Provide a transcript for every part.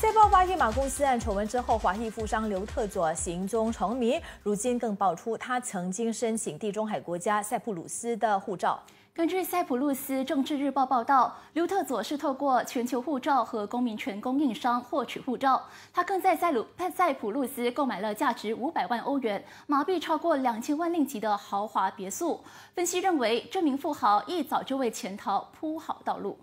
在爆发夜马公司案丑闻之后，华裔富商刘特佐行踪成谜。如今更爆出他曾经申请地中海国家塞浦路斯的护照。根据塞浦路斯政治日报报道，刘特佐是透过全球护照和公民权供应商获取护照。他更在塞鲁塞浦路斯购买了价值五百万欧元、马币超过两千万令吉的豪华别墅。分析认为，这名富豪一早就为潜逃铺好道路。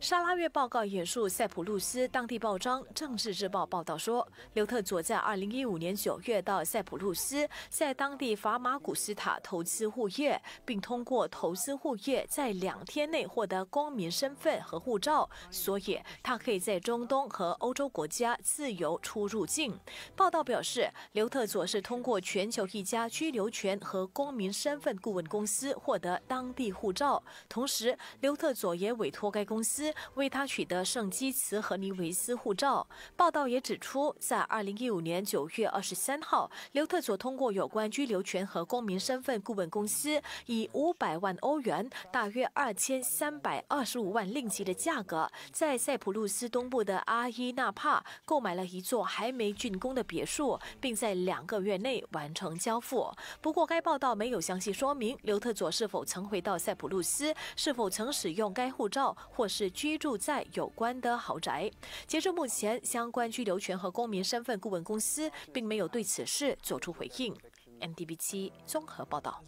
沙拉月报告引述塞浦路斯当地报章《政治日报》报道说，刘特佐在2015年9月到塞浦路斯，在当地法马古斯塔投资物业，并通过投资物业在两天内获得公民身份和护照，所以他可以在中东和欧洲国家自由出入境。报道表示，刘特佐是通过全球一家居留权和公民身份顾问公司获得当地护照，同时刘特佐也。也委托该公司为他取得圣基茨和尼维斯护照。报道也指出，在二零一五年九月二十三号，刘特佐通过有关居留权和公民身份顾问公司，以五百万欧元（大约二千三百二十五万令吉）的价格，在塞浦路斯东部的阿伊纳帕购买了一座还没竣工的别墅，并在两个月内完成交付。不过，该报道没有详细说明刘特佐是否曾回到塞浦路斯，是否曾使用该。护照或是居住在有关的豪宅。截至目前，相关居留权和公民身份顾问公司并没有对此事作出回应。m d b 七综合报道。